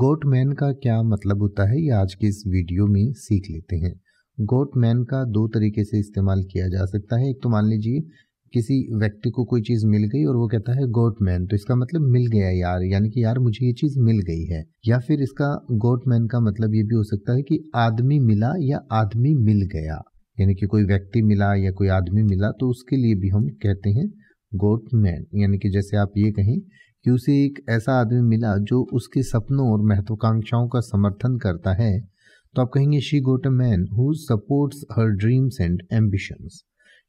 गोट man का क्या मतलब होता है ये आज के इस वीडियो में सीख लेते हैं गोटमैन का दो तरीके से इस्तेमाल किया जा सकता है एक तो मान लीजिए किसी व्यक्ति को कोई चीज़ मिल गई और वो कहता है गोट मैन तो इसका मतलब मिल गया यार यानी कि यार मुझे ये चीज़ मिल गई है या फिर इसका गोट मैन का मतलब ये भी हो सकता है कि आदमी मिला या आदमी मिल गया यानी कि कोई व्यक्ति मिला या कोई आदमी मिला तो उसके लिए भी हम कहते हैं गोटमैन यानी कि जैसे आप ये कहें कि उसे एक ऐसा आदमी मिला जो उसके सपनों और महत्वाकांक्षाओं का समर्थन करता है तो आप कहेंगे she got a man who supports her dreams and ambitions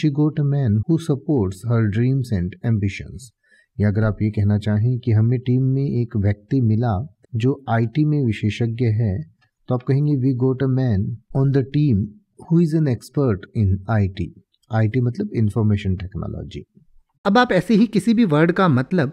she got a man who supports her dreams and ambitions या अगर आप ये कहना चाहें कि हमें टीम में एक व्यक्ति मिला जो आईटी में विशेषज्ञ है तो आप कहेंगे we got a man on the team who is an expert in IT IT मतलब इंफॉर्मेशन टेक्नोलॉजी अब आप ऐसे ही किसी भी वर्ड का मतलब